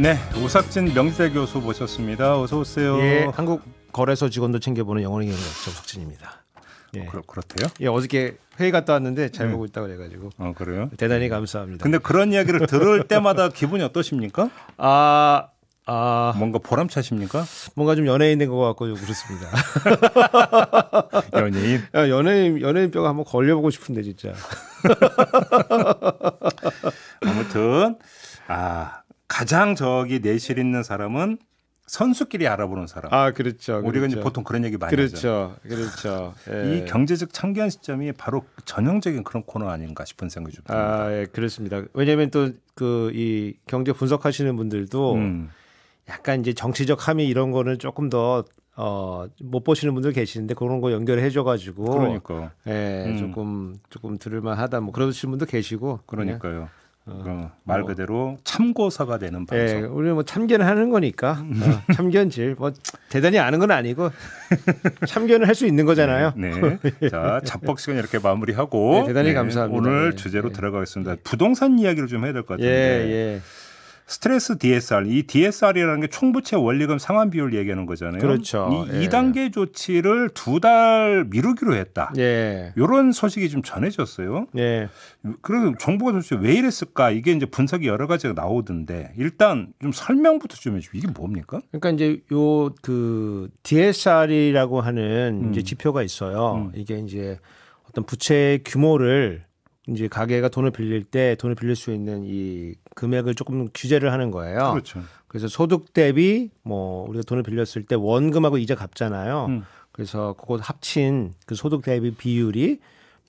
네, 오삭진 명세 교수 모셨습니다. 어서 오세요. 예, 한국 거래소 직원도 챙겨보는 영어의 경자 오삭진입니다. 예. 어, 그렇, 그렇대요? 예, 어저께 회의 갔다 왔는데 잘 네. 보고 있다고 그래가지고. 어, 그래요? 대단히 네. 감사합니다. 근데 그런 이야기를 들을 때마다 기분이 어떠십니까? 아, 아 뭔가 보람차십니까? 뭔가 좀 연예인 된것 같고 그렇습니다. 연예인? 야, 아, 연예인 연예인 뼈가 한번 걸려보고 싶은데 진짜. 아무튼 아 가장 저기 내실 있는 사람은 선수끼리 알아보는 사람. 아, 그렇죠. 우리가 그렇죠. 이제 보통 그런 얘기 많이 그렇죠, 하죠. 그렇죠. 그렇죠. 예. 이 경제적 참견 시점이 바로 전형적인 그런 코너 아닌가 싶은 생각이 좀 듭니다. 아, 예, 그렇습니다. 왜냐하면 또 그 이 경제 분석하시는 분들도 음. 약간 이제 정치적 함의 이런 거는 조금 더 어, 못 보시는 분들 계시는데 그런 거 연결해 줘가지고 그러니까 예, 음. 조금 조금 들을만하다 뭐 그러시는 분도 계시고 그러니까요. 어. 어, 말 뭐. 그대로 뭐. 참고서가 되는 예, 방송. 예, 우리 뭐 참견하는 거니까 음. 어, 참견질 뭐 대단히 아는 건 아니고 참견을 할 수 있는 거잖아요. 네, 네. 자 잡벅 시간 이렇게 마무리하고 네, 대단히 네, 감사합니다. 오늘 네. 주제로 네. 들어가겠습니다. 부동산 이야기를 좀 해야 될 것 같은데. 예, 예. 스트레스 DSR 이 DSR이라는 게 총부채 원리금 상환 비율 얘기하는 거잖아요. 그렇죠. 이 예. 2단계 조치를 두 달 미루기로 했다. 예. 이런 소식이 좀 전해졌어요. 예. 그래서 정부가 도대체 왜 이랬을까? 이게 이제 분석이 여러 가지가 나오던데 일단 좀 설명부터 좀 해주고 이게 뭡니까? 그러니까 이제 요 그 DSR이라고 하는 음. 이제 지표가 있어요. 음. 이게 이제 어떤 부채 규모를 이제 가게가 돈을 빌릴 때 돈을 빌릴 수 있는 이 금액을 조금 규제를 하는 거예요. 그렇죠. 그래서 소득 대비 뭐 우리가 돈을 빌렸을 때 원금하고 이자 갚잖아요. 음. 그래서 그거 합친 그 소득 대비 비율이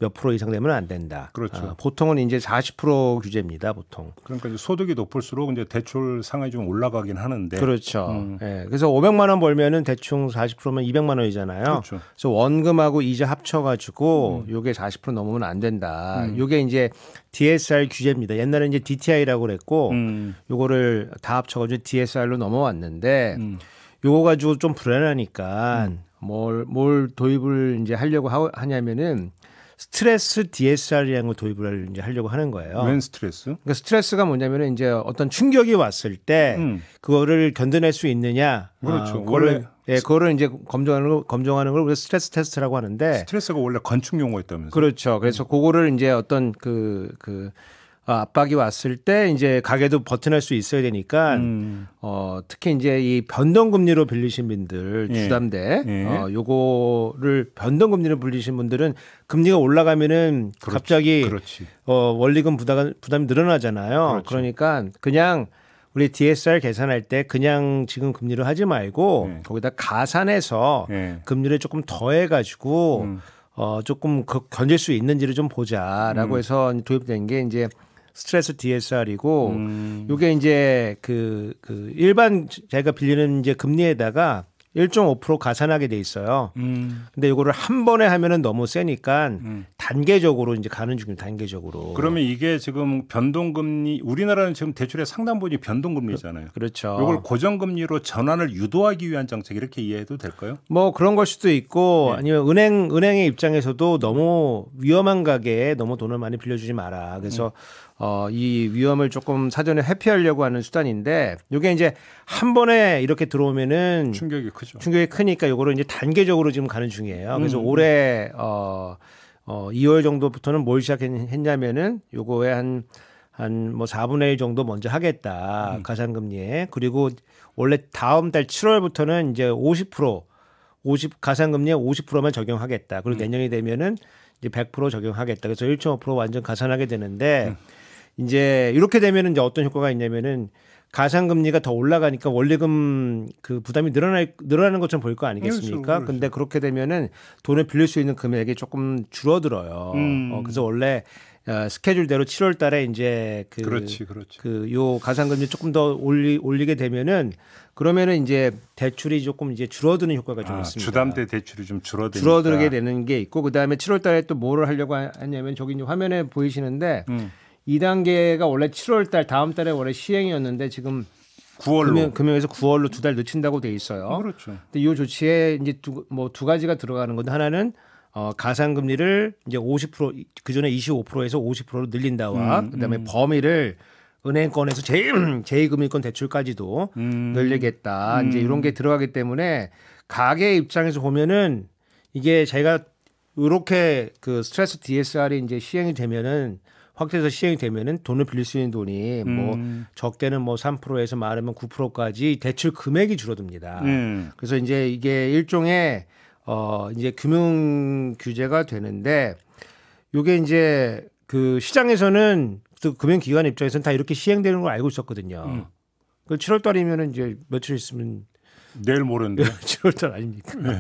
몇 프로 이상 되면 안 된다. 그렇죠. 아, 보통은 이제 40% 규제입니다. 보통. 그러니까 이제 소득이 높을수록 이제 대출 상황이 좀 올라가긴 하는데. 그렇죠. 음. 예. 그래서 500만 원 벌면은 대충 40%면 200만 원이잖아요. 그렇죠. 그래서 원금하고 이자 합쳐 가지고 음. 요게 40% 넘으면 안 된다. 음. 요게 이제 DSR 규제입니다. 옛날에 이제 DTI라고 그랬고 음. 요거를 다 합쳐 가지고 DSR로 넘어왔는데 요거 가지고 좀 불안하니까 뭘뭘 뭘 도입을 이제 하려고 하, 하냐면은 스트레스 DSR이라는 걸 도입을 이제 하려고 하는 거예요. 웬 스트레스? 그러니까 스트레스가 뭐냐면 이제 어떤 충격이 왔을 때 음. 그거를 견뎌낼 수 있느냐. 음. 그렇죠. 아, 원래 예, 그거를 이제 검증하는 검증하는 걸우리 스트레스 테스트라고 하는데 스트레스가 원래 건축 용어였다면서. 그렇죠. 그래서 음. 그거를 이제 어떤 그그 그, 그 어, 압박이 왔을 때 이제 가게도 버텨낼 수 있어야 되니까 음. 어, 특히 이제 이 변동금리로 빌리신 분들 예. 주담대 예. 어, 요거를 변동금리로 빌리신 분들은 금리가 올라가면은 그렇지, 갑자기 그렇지. 어, 원리금 부담, 부담이 늘어나잖아요. 그렇지. 그러니까 그냥 우리 DSR 계산할 때 그냥 지금 금리를 하지 말고 네. 거기다 가산해서 네. 금리를 조금 더해가지고 음. 어 조금 그 견딜 수 있는지를 좀 보자라고 음. 해서 도입된 게 이제 스트레스 DSR이고 음. 요게 이제 그그 그 일반 제가 빌리는 이제 금리에다가 1.5% 가산하게 돼 있어요. 음. 근데 이거를 한 번에 하면은 너무 세니까 음. 단계적으로 이제 가는 중이에 단계적으로. 그러면 이게 지금 변동금리 우리나라는 지금 대출의 상당 부분이 변동금리잖아요. 그, 렇죠 이걸 고정금리로 전환을 유도하기 위한 정책 이렇게 이해해도 될까요? 뭐 그런 걸 수도 있고 네. 아니면 은행 은행의 입장에서도 너무 위험한 가게에 너무 돈을 많이 빌려주지 마라. 그래서 음. 어, 이 위험을 조금 사전에 회피하려고 하는 수단인데 이게 이제 한 번에 이렇게 들어오면은 충격이 크죠. 충격이 크니까 이거를 이제 단계적으로 지금 가는 중이에요. 그래서 음. 올해 어, 어 2월 정도부터는 뭘 시작했냐면은 요거에 한 한 뭐 4분의 1 정도 먼저 하겠다 음. 가산금리에 그리고 원래 다음 달 7월부터는 이제 50% 50 가산금리에 50%만 적용하겠다. 그리고 음. 내년이 되면은 이제 100% 적용하겠다. 그래서 1.5% 완전 가산하게 되는데 음. 이제 이렇게 되면은 이제 어떤 효과가 있냐면은 가상금리가 더 올라가니까 원리금 그 부담이 늘어날 늘어나는 것처럼 보일 거 아니겠습니까? 그렇죠, 그렇 근데 그렇죠. 그렇게 되면은 돈을 빌릴 수 있는 금액이 조금 줄어들어요. 음. 어, 그래서 원래 어, 스케줄대로 7월 달에 이제 그 그렇지, 그렇지. 그요 가상금리 조금 더 올리 올리게 되면은 그러면은 이제 대출이 조금 이제 줄어드는 효과가 좀 아, 있습니다. 주담대 대출이 좀 줄어드니까. 줄어들게 되는 게 있고 그다음에 7월 달에 또 뭐를 하려고 하냐면 저기 이제 화면에 보이시는데 음. 2단계가 원래 7월 달 다음 달에 원래 시행이었는데 지금 9월로 금융, 에서 9월로 두 달 늦춘다고 돼 있어요. 그렇죠. 근데 이 조치에 이제 두뭐두 뭐 가지가 들어가는 건데 하나는 어, 가상 금리를 이제 50%그 전에 25%에서 50%로 늘린다와 음, 음, 그다음에 범위를 은행권에서 제, 일 제2금융권 대출까지도 음. 늘리겠다. 음. 이제 이런 게 들어가기 때문에 가계 입장에서 보면은 이게 제가 이렇게 그 스트레스 DSR이 이제 시행이 되면은 확대해서 시행이 되면은 돈을 빌릴 수 있는 돈이 뭐 음. 적게는 뭐 3%에서 많으면 9%까지 대출 금액이 줄어듭니다. 음. 그래서 이제 이게 일종의 어 이제 금융 규제가 되는데 요게 이제 그 시장에서는 또 금융기관 입장에서는 다 이렇게 시행되는 걸 알고 있었거든요. 음. 그 7월 달이면은 이제 며칠 있으면 내일 모레인데 7월 달 아닙니까? 네.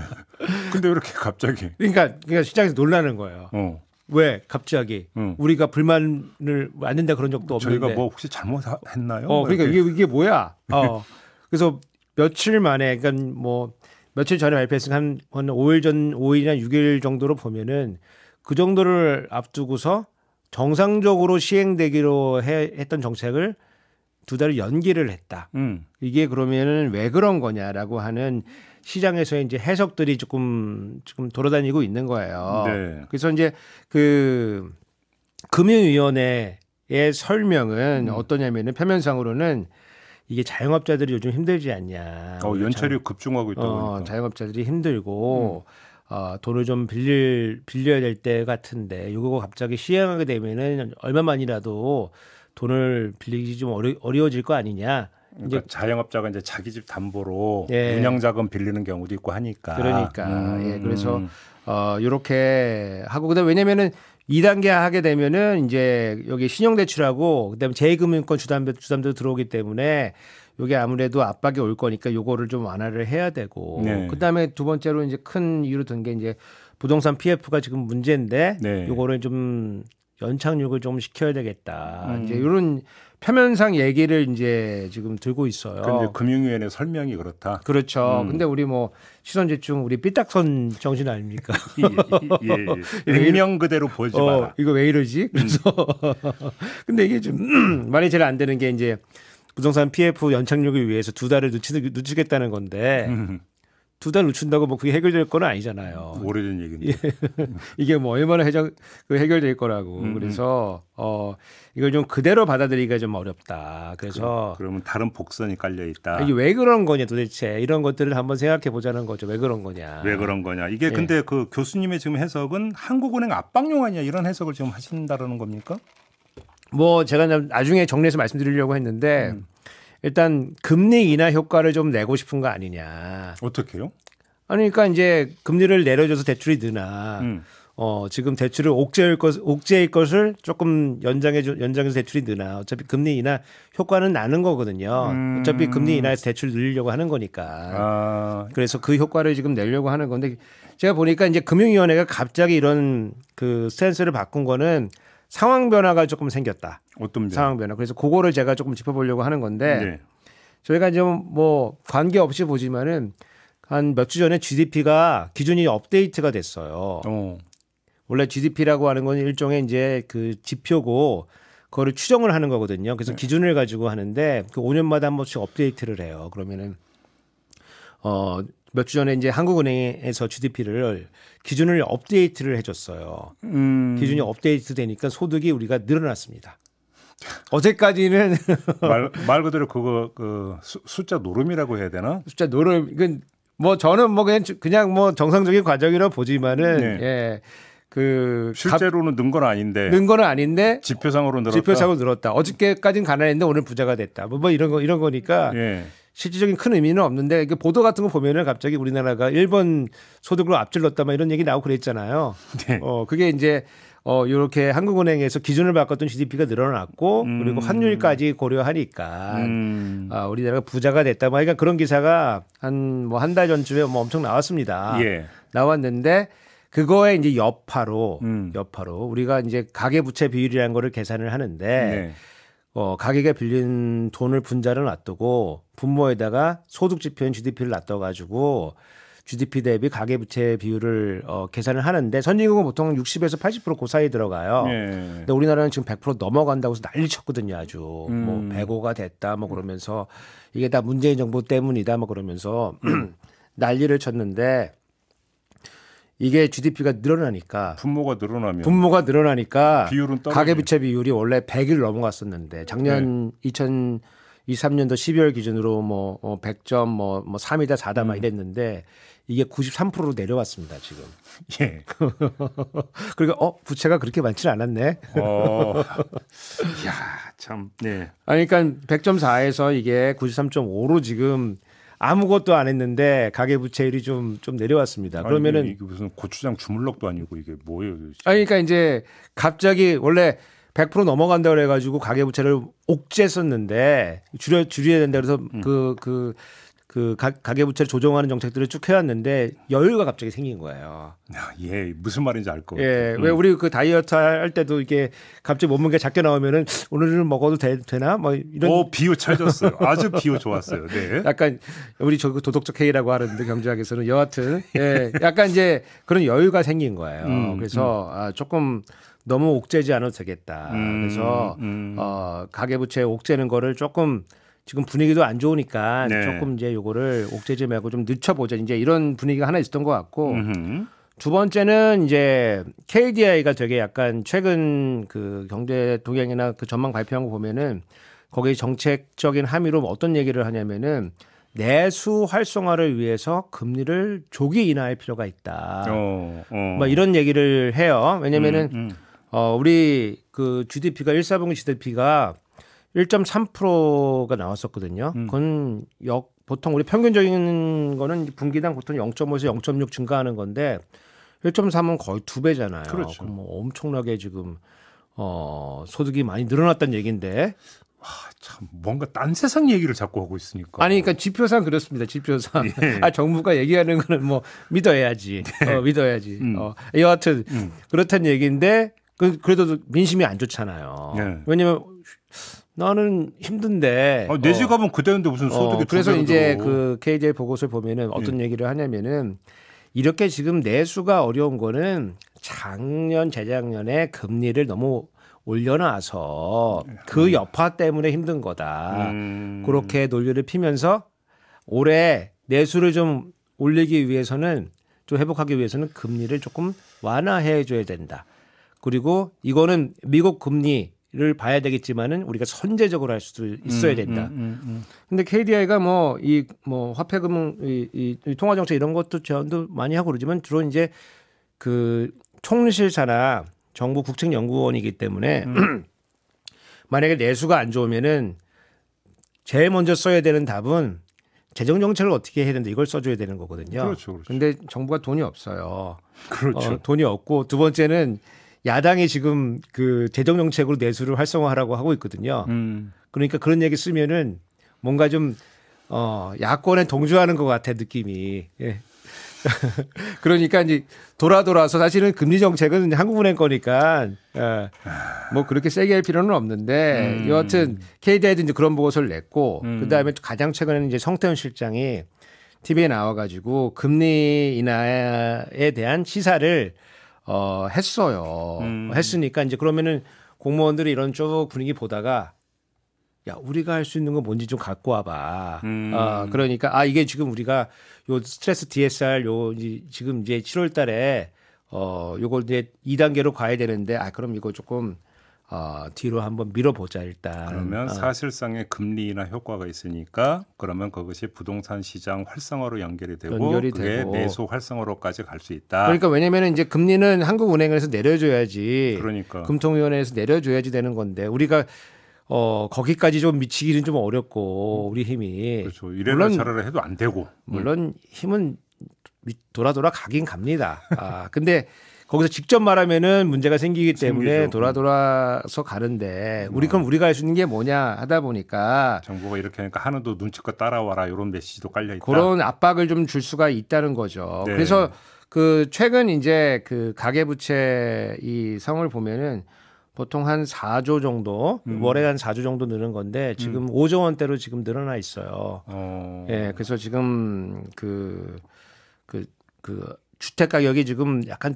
근데 왜 이렇게 갑자기? 그러니까 그러니까 시장에서 놀라는 거예요. 어. 왜 갑자기 응. 음. 우리가 불만을 왔는데 그런 적도 없는데 저희가 뭐 혹시 잘못했나요? 어, 뭐 그러니까 이게 이게 뭐야? 네. 어. 그래서 며칠 만에 그러니까 뭐 며칠 전에 발표했으니까 한, 한 5일 전 5일이나 6일 정도로 보면은 그 정도를 앞두고서 정상적으로 시행되기로 해, 했던 정책을 두 달을 연기를 했다. 음. 이게 그러면은 왜 그런 거냐라고 하는 시장에서 이제 해석들이 조금 조금 돌아다니고 있는 거예요. 네. 그래서 이제 그 금융위원회의 설명은 음. 어떠냐면은 표면상으로는 이게 자영업자들이 요즘 힘들지 않냐. 어, 연체율 자, 급증하고 있다. 보니까. 어, 그러니까. 자영업자들이 힘들고 음. 어, 돈을 좀 빌릴 빌려야 될 때 같은데 이거 갑자기 시행하게 되면은 얼마만이라도 돈을 빌리기 좀 어려, 어려워질 거 아니냐. 그러니까 자영업자가 이제 자기 집 담보로 예. 운영 자금 빌리는 경우도 있고 하니까. 그러니까 음. 예, 그래서 어 요렇게 하고 그다음 왜냐면은 2단계 하게 되면은 이제 여기 신용대출하고 그다음에 제2금융권 주담대 주담대도 들어오기 때문에 요게 아무래도 압박이 올 거니까 요거를 좀 완화를 해야 되고 네. 그다음에 두 번째로 이제 큰 이유로 든게 이제 부동산 PF가 지금 문제인데 네. 요거를 좀 연착륙을 좀 시켜야 되겠다. 음. 이제 요런 표면상 얘기를 이제 지금 들고 있어요. 근데 금융위원회 설명이 그렇다. 그렇죠. 음. 근데 우리 뭐 시선제충 우리 삐딱선 정신 아닙니까? 예, 예, 예. 액면 그대로 보지 어, 마라. 이거 왜 이러지? 그래서 음. 근데 이게 좀많이 제일 안 되는 게 이제 부동산 PF 연착륙을 위해서 두 달을 늦추, 겠다는 건데 음. 두달 늦춘다고 뭐 그게 해결될 건 아니잖아요. 오래된 얘기입니다. 예. 이게 뭐 얼마나 해정, 그 해결될 거라고. 음, 음. 그래서 어 이걸 좀 그대로 받아들이기가 좀 어렵다. 그래서 그, 러면 다른 복선이 깔려 있다. 이게 왜 그런 거냐 도대체 이런 것들을 한번 생각해 보자는 거죠. 왜 그런 거냐. 왜 그런 거냐. 이게 예. 근데 그 교수님의 지금 해석은 한국은행 압박용 아니냐 이런 해석을 지금 하신다라는 겁니까? 뭐 제가 나중에 정리해서 말씀드리려고 했는데. 음. 일단 금리 인하 효과를 좀 내고 싶은 거 아니냐. 어떻게요? 아니 그러니까 이제 금리를 내려줘서 대출이 느나. 음. 어, 지금 대출을 옥죄일 것, 옥죄일 것을 조금 연장해, 연장해서 대출이 느나. 어차피 금리 인하 효과는 나는 거거든요. 음. 어차피 금리 인하에서 대출 늘리려고 하는 거니까. 아. 그래서 그 효과를 지금 내려고 하는 건데 제가 보니까 이제 금융위원회가 갑자기 이런 그센스를 바꾼 거는 상황 변화가 조금 생겼다. 어떤 변화? 상황 변화. 그래서 그거를 제가 조금 짚어보려고 하는 건데 네. 저희가 이제 뭐, 뭐 관계 없이 보지만은 한 몇 주 전에 GDP가 기준이 업데이트가 됐어요. 어. 원래 GDP라고 하는 건 일종의 이제 그 지표고 그거를 추정을 하는 거거든요. 그래서 네. 기준을 가지고 하는데 그 5년마다 한 번씩 업데이트를 해요. 그러면은 어 몇주 전에 이제 한국은행에서 GDP를 기준을 업데이트를 해줬어요. 음. 기준이 업데이트되니까 소득이 우리가 늘어났습니다. 어제까지는 말, 말 그대로 그거 그 수, 숫자 노름이라고 해야 되나? 숫자 노름. 이건 뭐 저는 뭐 그냥 그냥 뭐 정상적인 과정이라 보지만은 네. 예. 그 실제로는 는 건 아닌데 는 건 아닌데 지표상으로 늘었다. 지표상으로 늘었다. 어저께까지는 가난했는데 오늘 부자가 됐다. 뭐, 뭐 이런 거 이런 거니까 예. 실질적인 큰 의미는 없는데 이 보도 같은 거 보면은 갑자기 우리나라가 일본 소득으로 앞질렀다 막 이런 얘기 나오고 그랬잖아요. 네. 어 그게 이제 어 이렇게 한국은행에서 기준을 바꿨던 GDP가 늘어났고 음. 그리고 환율까지 고려하니까 음. 아, 우리나라가 부자가 됐다 막 그러니까 그런 기사가 한 뭐 한 달 전쯤에 뭐 엄청 나왔습니다. 예. 나왔는데 그거에 이제 여파로 음. 여파로 우리가 이제 가계 부채 비율이라는 거를 계산을 하는데 네. 어, 가게가 빌린 돈을 분자를 놔두고 분모에다가 소득 지표인 GDP를 놔둬가지고 GDP 대비 가계 부채 비율을 어, 계산을 하는데 선진국은 보통 60에서 80%그 사이 에 들어가요. 예. 근데 우리나라는 지금 100% 넘어간다고 해서 난리 쳤거든요, 아주. 뭐 음. 뭐 105가 됐다 뭐 그러면서 이게 다 문재인 정부 때문이다 뭐 그러면서 난리를 쳤는데 이게 GDP가 늘어나니까 분모가 늘어나면 분모가 늘어나니까 비율은 가계부채 비율이 원래 100을 넘어갔었는데 작년 네. 2023년도 0 0 12월 기준으로 뭐 100점 어, 뭐 3이다 뭐 4다 막 음. 이랬는데 이게 93%로 내려왔습니다 지금. 예. 그러니까 어 부채가 그렇게 많지는 않았네. 어. 야 참. 네. 아니 그러니까 100.4에서 점 이게 93.5로 지금 아무것도 안 했는데 가계부채율이 좀, 좀 내려왔습니다. 그러면은. 아니, 이게 무슨 고추장 주물럭도 아니고 이게 뭐예요? 아 그러니까 이제 갑자기 원래 100% 넘어간다 그래가지고 가계부채를 옥죄썼는데 줄여, 줄여야 된다 그래서 음. 그, 그그 가, 계부채를 조정하는 정책들을 쭉 해왔는데 여유가 갑자기 생긴 거예요. 아, 예, 무슨 말인지 알거예 음. 왜 우리 그 다이어트 할 때도 이게 갑자기 몸무게 작게 나오면은 오늘은 먹어도 되, 나뭐 이런. 오 비유 찾았어요. 아주 비유 좋았어요. 네. 약간 우리 저 그 도덕적 해이라고 하는데 그 경제학에서는 여하튼 예, 약간 이제 그런 여유가 생긴 거예요. 음, 그래서 음. 아, 조금 너무 옥죄지 않아도 되겠다. 음, 그래서 음. 어, 가계부채 옥죄는 거를 조금 지금 분위기도 안 좋으니까 네. 조금 이제 요거를 옥죄지 말고 좀 늦춰보자 이제 이런 분위기가 하나 있었던 것 같고 음흠. 두 번째는 이제 KDI가 되게 약간 최근 그 경제 동향이나 그 전망 발표한 거 보면은 거기 정책적인 함의로 뭐 어떤 얘기를 하냐면은 내수 활성화를 위해서 금리를 조기 인하할 필요가 있다. 어, 어. 막 뭐 이런 얘기를 해요. 왜냐면은 음, 음. 어 우리 그 GDP가 1, 4분기 GDP가 1.3%가 나왔었거든요. 음. 그건 역 보통 우리 평균적인 거는 분기당 보통 0.5에서 0.6 증가하는 건데 1.3은 거의 두 배잖아요. 그렇죠. 뭐 엄청나게 지금 어 소득이 많이 늘어났다는 얘긴데 와, 아, 참 뭔가 딴 세상 얘기를 자꾸 하고 있으니까. 아니 그러니까 지표상 그렇습니다. 지표상. 예. 아 정부가 얘기하는 거는 뭐 믿어야지. 네. 어, 믿어야지. 음. 어, 여하튼 음. 그렇다는 얘기인데 그, 그래도 민심이 안 좋잖아요. 예. 왜냐면 나는 힘든데. 아, 내 지갑은 어. 그때인데 무슨 소득이 어, 그래서 이제 그 KJ 보고서를 보면은 어떤 예. 얘기를 하냐면은 이렇게 지금 내수가 어려운 거는 작년 재작년에 금리를 너무 올려놔서 예. 그 여파 때문에 힘든 거다. 음. 그렇게 논리를 피면서 올해 내수를 좀 올리기 위해서는 좀 회복하기 위해서는 금리를 조금 완화해 줘야 된다. 그리고 이거는 미국 금리 를 봐야 되겠지만은 우리가 선제적으로 할 수도 있어야 음, 된다. 음, 음, 음, 근데 KDI가 뭐 이 뭐 화폐금 이, 이, 이 통화 정책 이런 것도 제안도 많이 하고 그러지만 주로 이제 그 총실사나 정부 국책연구원이기 때문에 음. 만약에 내수가 안 좋으면은 제일 먼저 써야 되는 답은 재정 정책을 어떻게 해야 되는데 이걸 써줘야 되는 거거든요. 그렇죠, 그렇죠. 근데 정부가 돈이 없어요. 그렇죠. 어, 돈이 없고 두 번째는 야당이 지금 그 재정 정책으로 내수를 활성화하라고 하고 있거든요. 음. 그러니까 그런 얘기 쓰면은 뭔가 좀 어, 야권에 동조하는 것 같아 느낌이. 예. 그러니까 이제 돌아 돌아서 사실은 금리 정책은 한국은행 거니까 예, 뭐 그렇게 세게 할 필요는 없는데 음. 여하튼 KDI도 이제 그런 보고서를 냈고 음. 그다음에 가장 최근에는 이제 성태현 실장이 TV에 나와가지고 금리 인하에 대한 시사를 어, 했어요. 음. 했으니까 이제 그러면은 공무원들이 이런 쪽 분위기 보다가 야 우리가 할 수 있는 건 뭔지 좀 갖고 와봐. 음. 어, 그러니까 아 이게 지금 우리가 요 스트레스 DSR 요이 지금 이제 7월달에 어 요걸 이제 2단계로 가야 되는데 아 그럼 이거 조금 어, 뒤로 한번 밀어보자 일단. 그러면 어. 사실상의 금리 인 효과가 있으니까 그러면 그것이 부동산 시장 활성화로 연결이 되고 연결이 그게 되고. 내수 활성화로까지 갈 수 있다. 그러니까 왜냐면은 이제 금리는 한국은행에서 내려줘야지. 그러니까. 금통위원회에서 내려줘야지 되는 건데 우리가 어 거기까지 좀 미치기는 좀 어렵고 음. 우리 힘이 그렇죠. 이래라 저래라 해도 안 되고 음. 물론 힘은 돌아 돌아 가긴 갑니다. 아 근데 거기서 직접 말하면은 문제가 생기기 때문에 음. 돌아 돌아서 가는데 음. 우리 그럼 우리가 할 수 있는 게 뭐냐 하다 보니까 정부가 이렇게 하니까 하나도 눈치껏 따라와라 이런 메시지도 깔려 있다. 그런 압박을 좀 줄 수가 있다는 거죠. 네. 그래서 그 최근 이제 그 가계부채 이 상을 보면은 보통 한 4조 정도 음. 월에 한 4조 정도 늘은 건데 음. 지금 음. 5조 원대로 지금 늘어나 있어요. 어. 예, 그래서 지금 그 그, 그 주택 가격이 지금 약간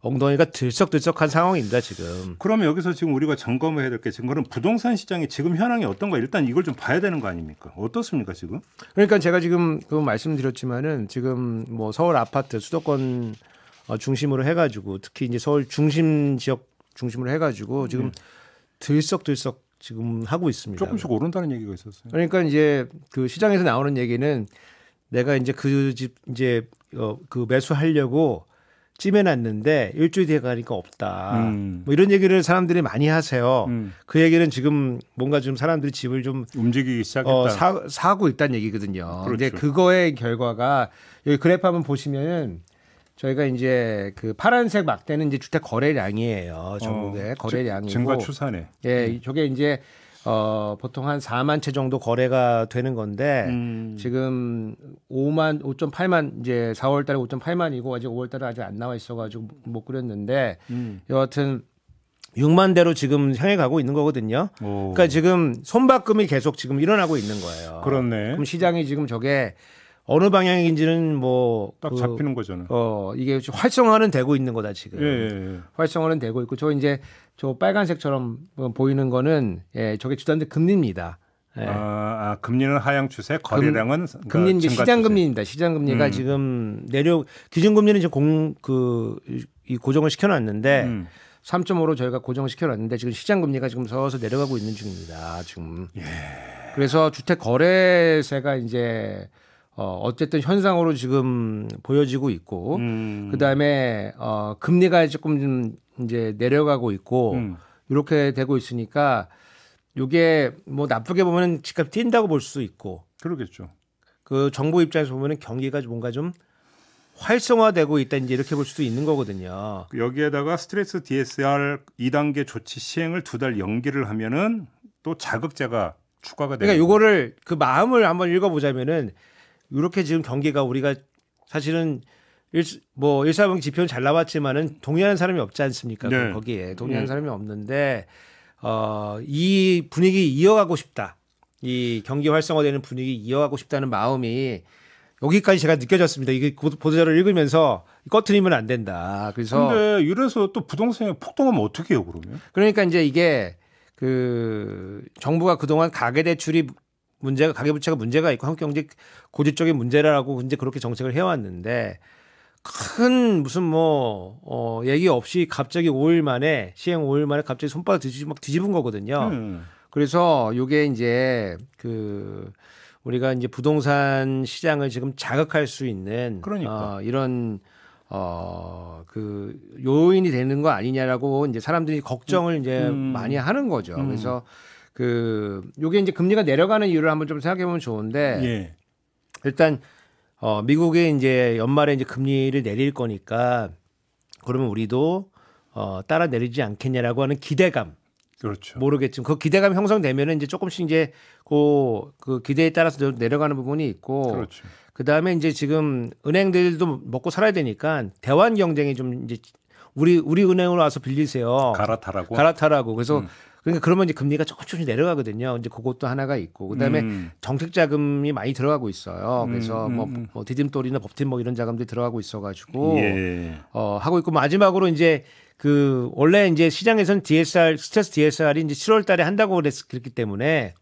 엉덩이가 들썩들썩한 상황입니다 지금. 그러면 여기서 지금 우리가 점검을 해야 될 게 지금 부동산 시장이 지금 현황이 어떤가 일단 이걸 좀 봐야 되는 거 아닙니까? 어떻습니까 지금? 그러니까 제가 지금 그 말씀드렸지만은 지금 뭐 서울 아파트 수도권 어, 중심으로 해가지고 특히 이제 서울 중심 지역 중심으로 해가지고 지금 네. 들썩들썩 지금 하고 있습니다. 조금씩 오른다는 얘기가 있었어요. 그러니까 이제 그 시장에서 나오는 얘기는 내가 이제 그 집 이제 어, 그 매수하려고 찜해놨는데 일주일 뒤에 가니까 없다. 음. 뭐 이런 얘기를 사람들이 많이 하세요. 음. 그 얘기는 지금 뭔가 좀 사람들이 집을 좀 움직이기 어, 시작했다. 어, 사, 사고 있다는 얘기거든요. 그렇 근데 그렇죠. 그거의 결과가 여기 그래프 한번 보시면은 저희가 이제 그 파란색 막대는 이제 주택 거래량이에요. 전국의 어, 거래량이고 증가 추산에. 예, 음. 저게 이제 어, 보통 한 4만 채 정도 거래가 되는 건데 음. 지금 5만 5.8만 이제 4월 달에 5.8만이고 아직 5월 달에 아직 안 나와 있어 가지고 못 그렸는데 음. 여하튼 6만 대로 지금 향해 가고 있는 거거든요. 오. 그러니까 지금 손바꿈이 계속 지금 일어나고 있는 거예요. 그렇네. 그럼 시장이 지금 저게 어느 방향인지는 뭐딱 그, 잡히는 거잖아요. 어 이게 활성화는 되고 있는 거다 지금. 예, 예, 예, 활성화는 되고 있고 저 이제 저 빨간색처럼 보이는 거는 예 저게 주단대 금리입니다. 예. 아, 아, 금리는 하향 추세, 거래량은 금, 그러니까 리는 시장 금리입니다. 시장 금리가 음. 지금 내려 기준 금리는 지금 공 그 이 고정을 시켜놨는데 음. 3.5로 저희가 고정을 시켜놨는데 지금 시장 금리가 지금 서서 내려가고 있는 중입니다. 지금. 예. 그래서 주택 거래세가 이제 어, 어쨌든 현상으로 지금 보여지고 있고, 음. 그 다음에, 어, 금리가 조금 좀 이제 내려가고 있고, 음. 이렇게 되고 있으니까, 요게 뭐 나쁘게 보면은 집값 뛴다고 볼 수 있고. 그러겠죠. 그 정부 입장에서 보면은 경기가 뭔가 좀 활성화되고 있다 이제 이렇게 볼 수도 있는 거거든요. 여기에다가 스트레스 DSR 2단계 조치 시행을 두 달 연기를 하면은 또 자극제가 추가가 그러니까 되는 그러니까 요거를 그 마음을 한번 읽어보자면은 이렇게 지금 경기가 우리가 사실은 일, 뭐 일사병 지표는 잘 나왔지만은 동의하는 사람이 없지 않습니까? 네. 거기에 동의하는 네. 사람이 없는데 어, 이 분위기 이어가고 싶다. 이 경기 활성화되는 분위기 이어가고 싶다는 마음이 여기까지 제가 느껴졌습니다. 이게 보도자를 읽으면서 꺼트리면 안 된다. 그래서 근데 이래서 또 부동산이 폭등하면 어떻게 해요, 그러면? 그러니까 이제 이게 그 정부가 그동안 가계 대출이 문제가 가계 부채가 문제가 있고 한국 경제 고질적인 문제라고 이제 그렇게 정책을 해왔는데 큰 무슨 뭐 어, 얘기 없이 갑자기 5일 만에 시행 5일 만에 갑자기 손바닥 뒤집은, 막 뒤집은 거거든요. 음. 그래서 요게 이제 그 우리가 이제 부동산 시장을 지금 자극할 수 있는 그러니까. 어, 이런 어, 그 요인이 되는 거 아니냐라고 이제 사람들이 걱정을 음. 이제 많이 하는 거죠. 음. 그래서 그 요게 이제 금리가 내려가는 이유를 한번 좀 생각해 보면 좋은데 예. 일단 어 미국의 이제 연말에 이제 금리를 내릴 거니까 그러면 우리도 어 따라 내리지 않겠냐라고 하는 기대감 그렇죠. 모르겠지만 그 기대감 형성되면은 이제 조금씩 이제 그, 그 기대에 따라서 내려가는 부분이 있고 그렇죠. 그다음에 이제 지금 은행들도 먹고 살아야 되니까 대환 경쟁이 좀 이제 우리 우리 은행으로 와서 빌리세요. 갈아타라고. 갈아타라고. 그래서 음. 그러니까 그러면 이제 금리가 조금 씩 내려가거든요. 이제 그것도 하나가 있고 그다음에 음. 정책 자금이 많이 들어가고 있어요. 음, 그래서 음. 뭐, 음. 뭐 디딤돌이나 법팀 뭐 이런 자금들이 들어가고 있어가지고 예. 어 하고 있고 마지막으로 이제 그 원래 이제 시장에서는 DSR 스트레스 DSR이 이제 7월달에 한다고 그랬기 때문에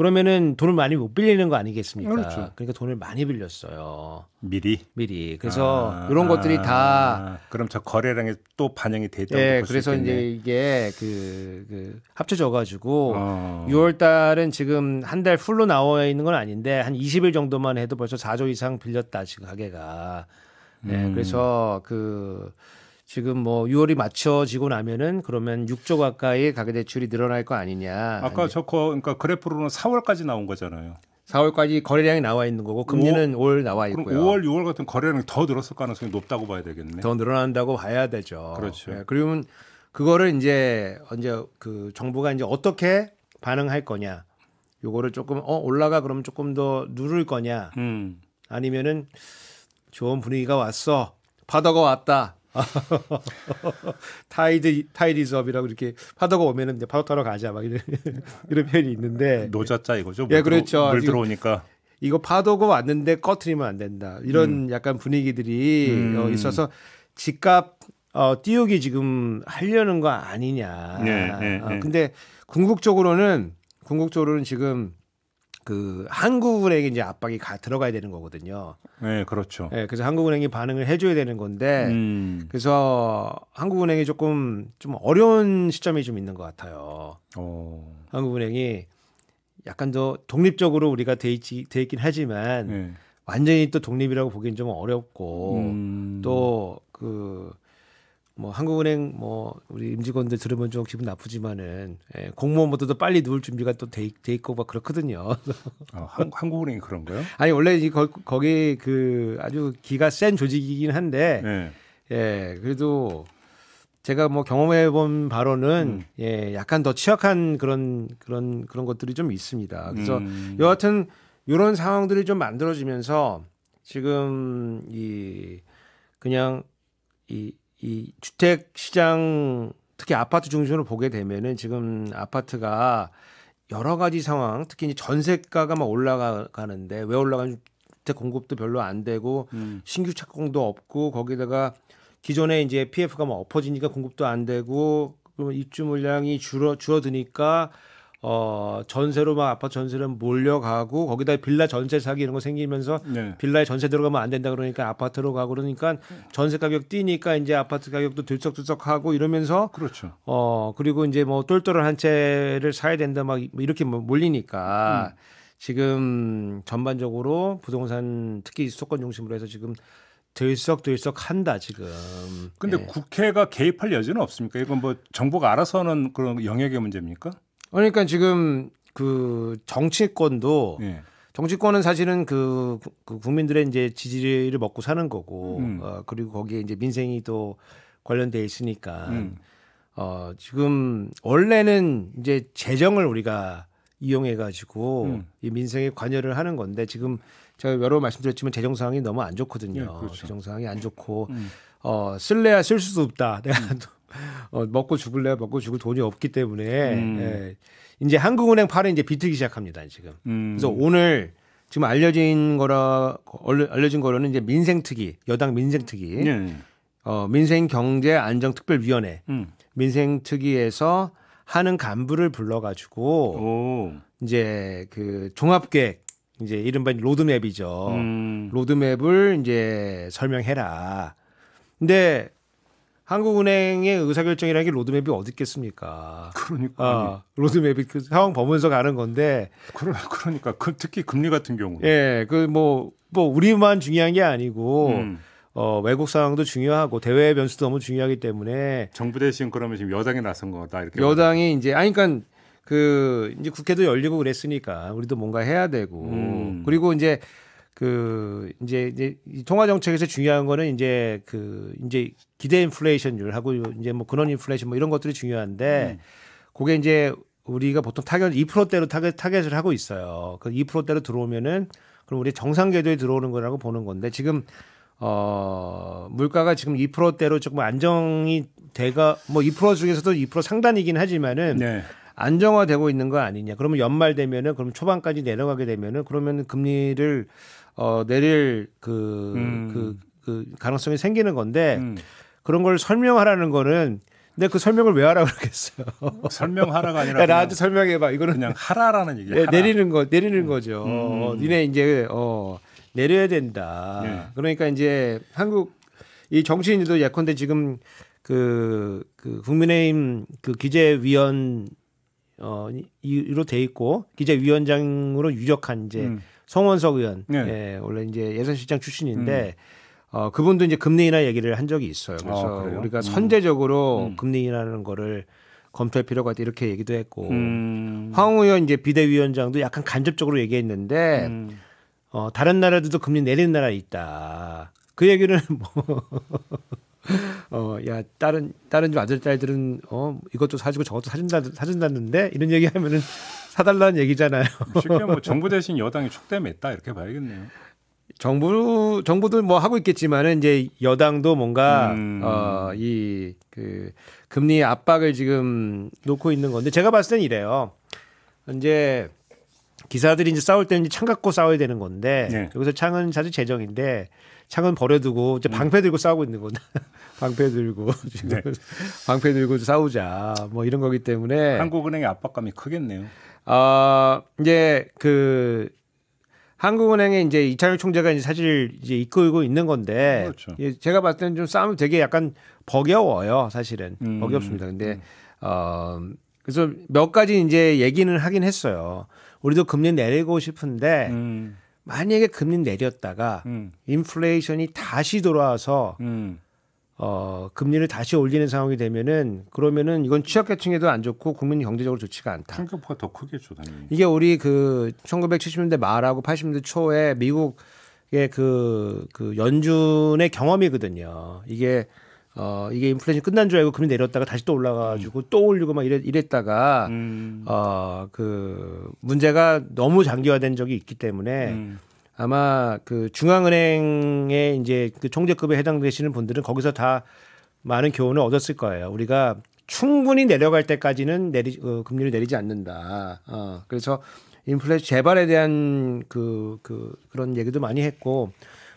그러면은 돈을 많이 못 빌리는 거 아니겠습니까? 그렇죠. 그러니까 돈을 많이 빌렸어요. 미리. 미리. 그래서 아, 이런 것들이 다 아, 그럼 저 거래량에 또 반영이 돼 있다고 예, 그래서 이제 이게 그, 그 합쳐져 가지고 어. 6월 달은 지금 한 달 풀로 나와 있는 건 아닌데 한 20일 정도만 해도 벌써 4조 이상 빌렸다 지금 가게가. 네, 음. 그래서 그 지금 뭐 6월이 맞춰지고 나면은 그러면 6조 가까이 가계 대출이 늘어날 거 아니냐. 아까 저거 그러니까 그래프로는 4월까지 나온 거잖아요. 4월까지 거래량이 나와 있는 거고 금리는 5, 월 나와 있고요. 5월, 6월 같은 거래량이 더 늘었을 가능성이 높다고 봐야 되겠네. 더 늘어난다고 봐야 되죠. 그렇죠. 네, 예, 그러면 그거를 이제 언제 그 정부가 이제 어떻게 반응할 거냐. 요거를 조금 어 올라가 그러면 조금 더 누를 거냐. 음. 아니면은 좋은 분위기가 왔어. 파도가 왔다. 타이드 타이디즈업이라고 이렇게 파도가 오면은 이제 파도 타러 가자 막 이런 이런 표현이 있는데 노자자 이거죠. 예, 그렇죠. 물 들어오니까 이거 파도가 왔는데 꺼트리면 안 된다. 이런 음. 약간 분위기들이 음. 어, 있어서 집값 어, 띄우기 지금 하려는 거 아니냐. 네, 네, 어, 네. 어, 근데 궁극적으로는 궁극적으로는 지금 그한국은행이 이제 압박이 가, 들어가야 되는 거거든요. 네, 그렇죠. 네, 그래서 한국은행이 반응을 해줘야 되는 건데 음. 그래서 한국은행이 조금 좀 어려운 시점이 좀 있는 것 같아요. 오. 어. 한국은행이 약간 더 독립적으로 우리가 돼, 있지, 돼 있긴 하지만 네. 완전히 또 독립이라고 보기엔 좀 어렵고 음. 또그 뭐 한국은행 뭐 우리 임직원들 들으면 좀 기분 나쁘지만은 예, 공무원보다도 빨리 누울 준비가 또돼 돼 있고 막 그렇거든요. 아, 한, 한국은행이 그런 거요? 아니 원래 이 거, 거기 그 아주 기가 센 조직이긴 한데 네. 예 그래도 제가 뭐 경험해 본 바로는 음. 예 약간 더 취약한 그런 그런 그런 것들이 좀 있습니다. 그래서 음. 여하튼 이런 상황들이 좀 만들어지면서 지금 이 그냥 이이 주택 시장 특히 아파트 중심으로 보게 되면은 지금 아파트가 여러 가지 상황 특히 전세가가 막 올라가는데 왜 올라가는지 주택 공급도 별로 안 되고 음. 신규 착공도 없고 거기다가 기존에 이제 PF가 막 엎어지니까 공급도 안 되고 그러면 입주 물량이 줄어 줄어드니까 어 전세로 막 아파트 전세를 몰려가고 거기다 빌라 전세 사기 이런 거 생기면서 네. 빌라에 전세 들어가면 안 된다 그러니까 아파트로 가고 그러니까 전세 가격 뛰니까 이제 아파트 가격도 들썩들썩하고 이러면서 그렇죠. 어 그리고 이제 뭐 똘똘한 한 채를 사야 된다 막 이렇게 뭐 몰리니까 음. 지금 전반적으로 부동산 특히 수도권 중심으로 해서 지금 들썩들썩한다 지금. 근데 예. 국회가 개입할 여지는 없습니까? 이건 뭐 정부가 알아서는 그런 영역의 문제입니까? 그러니까 지금 그 정치권도 예. 정치권은 사실은 그, 그, 국민들의 이제 지지를 먹고 사는 거고 음. 어, 그리고 거기에 이제 민생이 또 관련돼 있으니까 음. 어, 지금 원래는 이제 재정을 우리가 이용해 가지고 음. 이 민생에 관여를 하는 건데 지금 제가 여러 번 말씀드렸지만 재정 상황이 너무 안 좋거든요. 예, 그렇죠. 재정 상황이 안 좋고 음. 어, 쓸래야 쓸 수도 없다. 내가 음. 또 어, 먹고 죽을래 먹고 죽을 돈이 없기 때문에 음. 예, 이제 한국은행 팔은 이제 비트기 시작합니다 지금. 음. 그래서 오늘 지금 알려진 거라 알려진 거로는 이제 민생 특위 여당 민생 특위 네. 예, 예. 어, 민생 경제 안정 특별위원회 음. 민생 특위에서 하는 간부를 불러가지고 오. 이제 그 종합계획 이제 이른바 로드맵이죠. 음. 로드맵을 이제 설명해라. 근데 한국은행의 의사결정이라는 게 로드맵이 어디 있겠습니까? 그러니까 아, 로드맵이 그 상황 보면서 가는 건데. 그러, 그러니까 그 특히 금리 같은 경우. 예, 그뭐뭐 뭐 우리만 중요한 게 아니고 음. 어, 외국 상황도 중요하고 대외 변수도 너무 중요하기 때문에. 정부 대신 그러면 지금 여당이 나선 거다 이렇게. 여당이 말하면. 이제 아니 그러니까 그 이제 국회도 열리고 그랬으니까 우리도 뭔가 해야 되고 음. 그리고 이제. 그 이제 이제 통화 정책에서 중요한 거는 이제 그 이제 기대 인플레이션율하고 이제 뭐 근원 인플레이션 뭐 이런 것들이 중요한데 음. 그게 이제 우리가 보통 타겟 2%대로 타겟 타겟을 하고 있어요. 그 2%대로 들어오면은 그럼 우리 정상 궤도에 들어오는 거라고 보는 건데 지금 어 물가가 지금 2%대로 조금 안정이 돼가 뭐 2% 중에서도 2% 상단이긴 하지만은 네. 안정화되고 있는 거 아니냐. 그러면 연말 되면은 그럼 초반까지 내려가게 되면은 그러면 금리를 어 내릴 그그 음. 그, 그 가능성이 생기는 건데 음. 그런 걸 설명하라는 거는 근데 그 설명을 왜 하라고 그러겠어요? 설명하라가 아니라 야, 나한테 설명해 봐. 이거는 그냥 하라라는 얘기야. 네, 하라. 내리는 거 내리는 거죠. 음, 음, 어, 음. 니네 이제 어 내려야 된다. 네. 그러니까 이제 한국 이 정치인들도 예컨대 지금 그, 그 국민의힘 그 기재위원 어, 이로 돼 있고 기자위원장으로 유력한 이제 음. 성원석 의원, 네. 예, 원래 이제 예산실장 출신인데 음. 어, 그분도 이제 금리 인하 얘기를 한 적이 있어요. 아, 그래서 아, 우리가 음. 선제적으로 음. 금리 인하라는 거를 검토할 필요가 있다 이렇게 얘기도 했고 음. 황 의원 이제 비대위원장도 약간 간접적으로 얘기했는데 음. 어, 다른 나라들도 금리 내리는 나라 있다. 그 얘기는 뭐 어, 야, 다른, 다른 좀 아들, 딸들은, 어, 이것도 사주고 저것도 사준다, 사준다는데? 이런 얘기 하면은 사달라는 얘기잖아요. 쉽게 뭐 정부 대신 여당이 축대 맸다, 이렇게 봐야겠네요. 정부, 정부도 뭐 하고 있겠지만은 이제 여당도 뭔가, 음. 어, 이, 그, 금리 압박을 지금 놓고 있는 건데 제가 봤을 땐 이래요. 이제 기사들이 이제 싸울 때는 창 갖고 싸워야 되는 건데 네. 여기서 창은 자주 재정인데 창은 버려두고 이제 음. 방패 들고 싸우고 있는 거다. 방패 들고 네. 지금 네. 방패 들고 싸우자 뭐 이런 거기 때문에 한국은행의 압박감이 크겠네요. 아 어, 이제 그 한국은행의 이제 이찬용 총재가 이제 사실 이제 이끌고 있는 건데 그렇죠. 예, 제가 봤을 때는 좀 싸움 되게 약간 버겨워요 사실은 음. 버겁습니다. 근데 음. 어 그래서 몇 가지 이제 얘기는 하긴 했어요. 우리도 금리 내리고 싶은데 음. 만약에 금리 내렸다가 음. 인플레이션이 다시 돌아와서 음. 어, 금리를 다시 올리는 상황이 되면은 그러면은 이건 취약계층에도 안 좋고 국민 경제적으로 좋지가 않다. 충격파가 더 크겠죠, 당연히. 이게 우리 그 1970년대 말하고 80년대 초에 미국의 그, 그 연준의 경험이거든요. 이게 어 이게 인플레이션 끝난 줄 알고 금리 내렸다가 다시 또 올라가지고 음. 또 올리고 막 이랬, 이랬다가 음. 어그 문제가 너무 장기화된 적이 있기 때문에 음. 아마 그중앙은행에 이제 그 총재급에 해당되시는 분들은 거기서 다 많은 교훈을 얻었을 거예요. 우리가 충분히 내려갈 때까지는 내리 어, 금리를 내리지 않는다. 어 그래서 인플레이션 재발에 대한 그 그, 그런 얘기도 많이 했고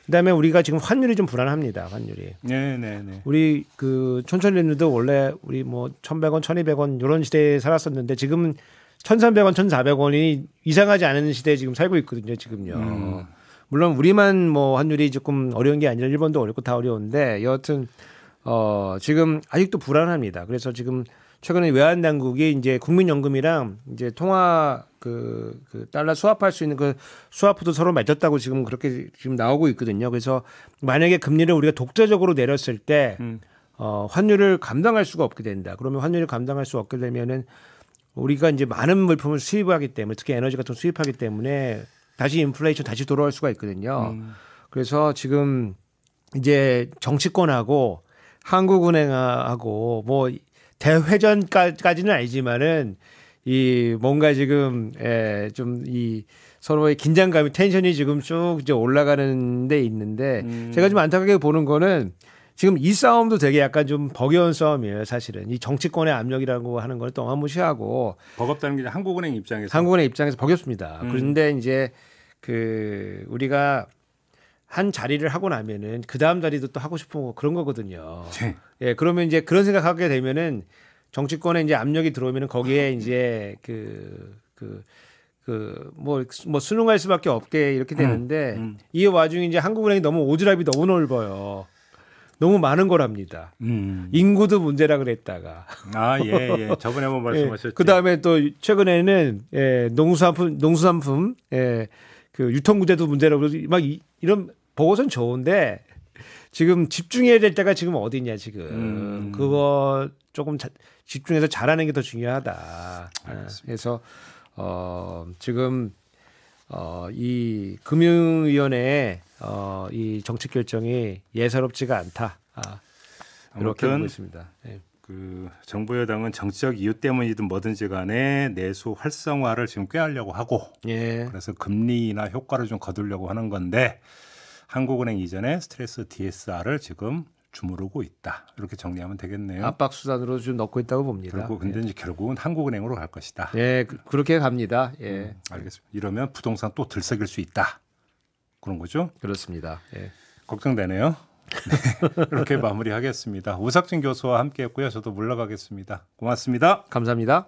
그다음에 우리가 지금 환율이 좀 불안합니다. 환율이. 네, 네, 네. 우리 그 촌철님들도 원래 우리 뭐 천백 원 천이백 원 요런 시대에 살았었는데 지금 천삼백 원 천사백 원이 이상하지 않은 시대에 지금 살고 있거든요, 지금요. 음. 물론 우리만 뭐 환율이 조금 어려운 게 아니라 일본도 어렵고 다 어려운데 여하튼 어 지금 아직도 불안합니다. 그래서 지금 최근에 외환 당국이 이제 국민연금이랑 이제 통화 그, 그 달러 수합할 수 있는 그 수합도 서로 맺었다고 지금 그렇게 지금 나오고 있거든요. 그래서 만약에 금리를 우리가 독자적으로 내렸을 때 음. 어, 환율을 감당할 수가 없게 된다. 그러면 환율을 감당할 수 없게 되면은 우리가 이제 많은 물품을 수입하기 때문에 특히 에너지 같은 수입하기 때문에 다시 인플레이션 다시 돌아올 수가 있거든요. 음. 그래서 지금 이제 정치권하고 한국은행하고 뭐 대회전까지는 아니지만은 이 뭔가 지금 에좀이 예, 서로의 긴장감이 텐션이 지금 쭉 이제 올라가는 데 있는데 음. 제가 좀 안타깝게 보는 거는 지금 이 싸움도 되게 약간 좀 버거운 싸움이에요, 사실은. 이 정치권의 압력이라고 하는 걸 또마무시하고 버겁다는 게 한국은행 입장에서 한국은행 입장에서 버겁습니다. 음. 그런데 이제 그 우리가 한 자리를 하고 나면은 그 다음 자리도 또 하고 싶은 거 그런 거거든요. 네. 예, 그러면 이제 그런 생각하게 되면은 정치권에 이제 압력이 들어오면은 거기에 아. 이제 그, 그, 그, 뭐, 뭐, 순응할 수밖에 없게 이렇게 음. 되는데, 음, 음. 이 와중에 이제 한국은행이 너무 오지랖이 너무 넓어요. 너무 많은 거랍니다. 음. 인구도 문제라 그랬다가. 아, 예, 예. 저번에 한번 예, 말씀하셨죠. 예, 그 다음에 또 최근에는, 예, 농수산품, 농수산품, 예, 그 유통구제도 문제라고 막 이, 이런 보고서는 좋은데, 지금 집중해야 될 때가 지금 어디 있냐 지금 음. 그거 조금 자, 집중해서 잘하는 게 더 중요하다. 알겠습니다. 예, 그래서 어, 지금 어, 이금융위원회 어, 이 정책 결정이 예사롭지가 않다. 아, 이렇게 보고 있습니다. 네. 그 정부 여당은 정치적 이유 때문이든 뭐든지 간에 내수 활성화를 지금 꾀하려고 하고 예. 그래서 금리나 효과를 좀 거두려고 하는 건데 한국은행 이전에 스트레스 DSR을 지금 주무르고 있다. 이렇게 정리하면 되겠네요. 압박 수단으로 좀 넣고 있다고 봅니다. 결국 근데 예. 이제 결국은 한국은행으로 갈 것이다. 예, 그, 렇게 갑니다. 예. 음, 알겠습니다. 이러면 부동산 또 들썩일 수 있다. 그런 거죠? 그렇습니다. 예. 걱정되네요. 네, 이렇게 마무리하겠습니다. 우석진 교수와 함께했고요. 저도 물러가겠습니다. 고맙습니다. 감사합니다.